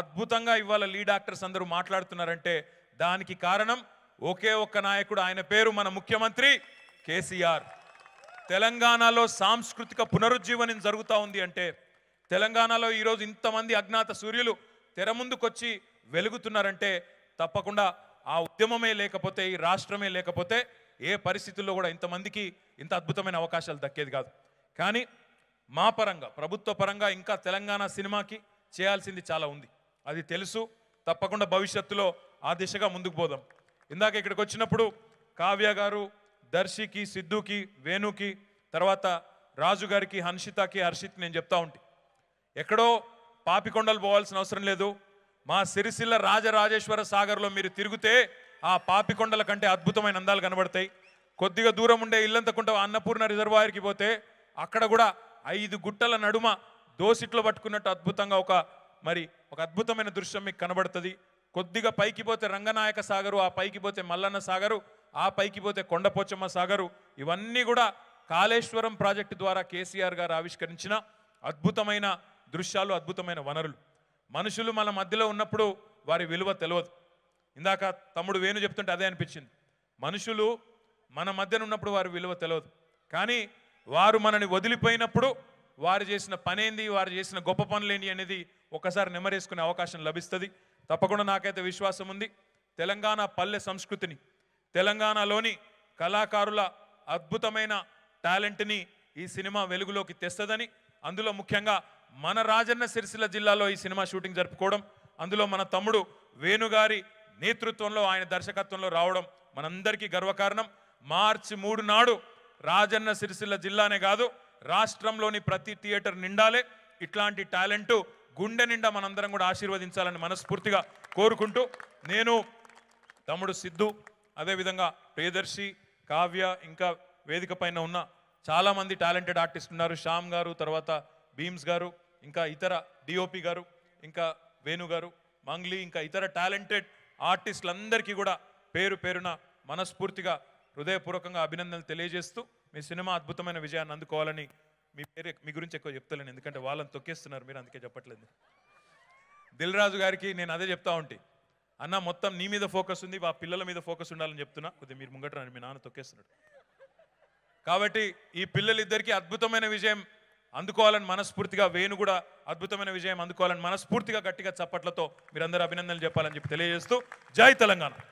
అద్భుతంగా ఇవాళ లీ డాక్టర్స్ అందరూ మాట్లాడుతున్నారంటే దానికి కారణం ఒకే ఒక్క నాయకుడు ఆయన పేరు మన ముఖ్యమంత్రి కేసీఆర్ తెలంగాణలో సాంస్కృతిక పునరుజ్జీవనం జరుగుతూ ఉంది అంటే తెలంగాణలో ఈరోజు ఇంతమంది అజ్ఞాత సూర్యులు తెర ముందుకొచ్చి వెలుగుతున్నారంటే తప్పకుండా ఆ ఉద్యమమే లేకపోతే ఈ రాష్ట్రమే లేకపోతే ఏ పరిస్థితుల్లో కూడా ఇంతమందికి ఇంత అద్భుతమైన అవకాశాలు దక్కేది కాదు కానీ మా పరంగా ప్రభుత్వ పరంగా ఇంకా తెలంగాణ సినిమాకి చేయాల్సింది చాలా ఉంది అది తెలుసు తప్పకుండా భవిష్యత్తులో ఆ దిశగా ముందుకు పోదాం ఇందాక ఇక్కడికి వచ్చినప్పుడు కావ్య గారు దర్శికి సిద్ధుకి వేణుకి తర్వాత రాజుగారికి హన్షితకి హర్షిత్కి నేను చెప్తా ఉంటే ఎక్కడో పాపికొండలు పోవాల్సిన అవసరం లేదు మా సిరిసిల్ల రాజరాజేశ్వర సాగర్లో మీరు తిరిగితే ఆ పాపికొండల కంటే అద్భుతమైన అందాలు కనబడతాయి కొద్దిగా దూరం ఉండే ఇల్లంతకుంట అన్నపూర్ణ రిజర్వాయర్కి పోతే అక్కడ కూడా ఐదు గుట్టల నడుమ దోసిట్లో పట్టుకున్నట్టు అద్భుతంగా ఒక మరి ఒక అద్భుతమైన దృశ్యం మీకు కనబడుతుంది కొద్దిగా పైకి పోతే రంగనాయక సాగరు ఆ పైకి పోతే మల్లన్న సాగరు ఆ పైకి పోతే కొండపోచమ్మ సాగరు ఇవన్నీ కూడా కాళేశ్వరం ప్రాజెక్టు ద్వారా కేసీఆర్ గారు ఆవిష్కరించిన అద్భుతమైన దృశ్యాలు అద్భుతమైన వనరులు మనుషులు మన మధ్యలో ఉన్నప్పుడు వారి విలువ తెలియదు ఇందాక తమ్ముడు వేణు చెప్తుంటే అదే అనిపించింది మనుషులు మన మధ్యన ఉన్నప్పుడు వారి విలువ తెలియదు కానీ వారు మనని వదిలిపోయినప్పుడు వారు చేసిన పనేంది వారు చేసిన గొప్ప పనులేంటి అనేది ఒకసారి నెమరేసుకునే అవకాశం లభిస్తుంది తప్పకుండా నాకైతే విశ్వాసం ఉంది తెలంగాణ పల్లె సంస్కృతిని తెలంగాణలోని కళాకారుల అద్భుతమైన టాలెంట్ని ఈ సినిమా వెలుగులోకి తెస్తుందని అందులో ముఖ్యంగా మన రాజన్న సిరిసిల్ల జిల్లాలో ఈ సినిమా షూటింగ్ జరుపుకోవడం అందులో మన తమ్ముడు వేణుగారి నేతృత్వంలో ఆయన దర్శకత్వంలో రావడం మనందరికీ గర్వకారణం మార్చి మూడు నాడు రాజన్న సిరిసిల్ల జిల్లానే కాదు రాష్ట్రంలోని ప్రతి థియేటర్ నిండాలే ఇట్లాంటి టాలెంటు గుండె నిండా మనందరం కూడా ఆశీర్వదించాలని మనస్ఫూర్తిగా కోరుకుంటూ నేను తమ్ముడు సిద్ధు అదేవిధంగా ప్రియదర్శి కావ్య ఇంకా వేదిక పైన ఉన్న చాలామంది టాలెంటెడ్ ఆర్టిస్ట్ ఉన్నారు శ్యామ్ గారు తర్వాత భీమ్స్ గారు ఇంకా ఇతర డిఓపి గారు ఇంకా వేణు గారు మంగ్లీ ఇంకా ఇతర టాలెంటెడ్ ఆర్టిస్టులందరికీ కూడా పేరు పేరున మనస్ఫూర్తిగా హృదయపూర్వకంగా అభినందనలు తెలియజేస్తూ మీ సినిమా అద్భుతమైన విజయాన్ని అందుకోవాలని మీ పేరు మీ గురించి ఎక్కువ చెప్తలేను ఎందుకంటే వాళ్ళని తొక్కేస్తున్నారు మీరు అందుకే చెప్పట్లేదు దిల్ రాజు గారికి నేను అదే చెప్తా ఉంటే అన్న మొత్తం నీ మీద ఫోకస్ ఉంది ఆ పిల్లల మీద ఫోకస్ ఉండాలని చెప్తున్నా కొద్దిగా మీరు ముంగట మీ నాన్న తొక్కేస్తున్నాడు కాబట్టి ఈ పిల్లలిద్దరికీ అద్భుతమైన విజయం అందుకోవాలని మనస్ఫూర్తిగా వేణు కూడా అద్భుతమైన విజయం అందుకోవాలని మనస్ఫూర్తిగా గట్టిగా చప్పట్లతో మీరందరూ అభినందనలు చెప్పాలని చెప్పి తెలియజేస్తూ జై తెలంగాణ